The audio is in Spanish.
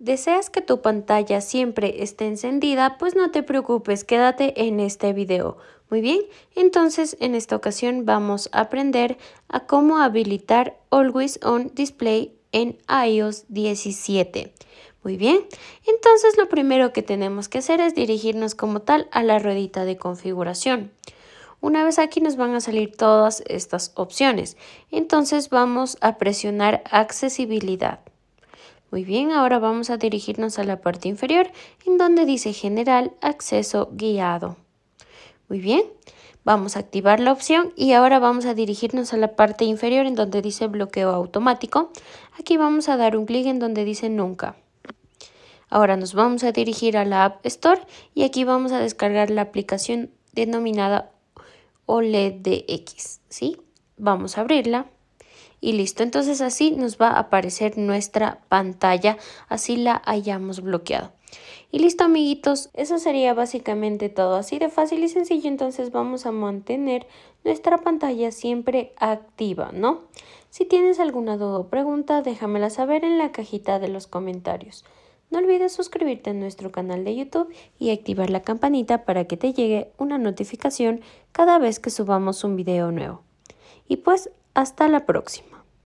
¿Deseas que tu pantalla siempre esté encendida? Pues no te preocupes, quédate en este video. Muy bien, entonces en esta ocasión vamos a aprender a cómo habilitar Always On Display en iOS 17. Muy bien, entonces lo primero que tenemos que hacer es dirigirnos como tal a la ruedita de configuración. Una vez aquí nos van a salir todas estas opciones. Entonces vamos a presionar accesibilidad. Muy bien, ahora vamos a dirigirnos a la parte inferior en donde dice General Acceso Guiado. Muy bien, vamos a activar la opción y ahora vamos a dirigirnos a la parte inferior en donde dice Bloqueo Automático. Aquí vamos a dar un clic en donde dice Nunca. Ahora nos vamos a dirigir a la App Store y aquí vamos a descargar la aplicación denominada OLEDX, ¿sí? Vamos a abrirla y listo. Entonces así nos va a aparecer nuestra pantalla, así la hayamos bloqueado. Y listo amiguitos, eso sería básicamente todo así de fácil y sencillo, entonces vamos a mantener nuestra pantalla siempre activa, ¿no? Si tienes alguna duda o pregunta, déjamela saber en la cajita de los comentarios. No olvides suscribirte a nuestro canal de YouTube y activar la campanita para que te llegue una notificación cada vez que subamos un video nuevo. Y pues hasta la próxima.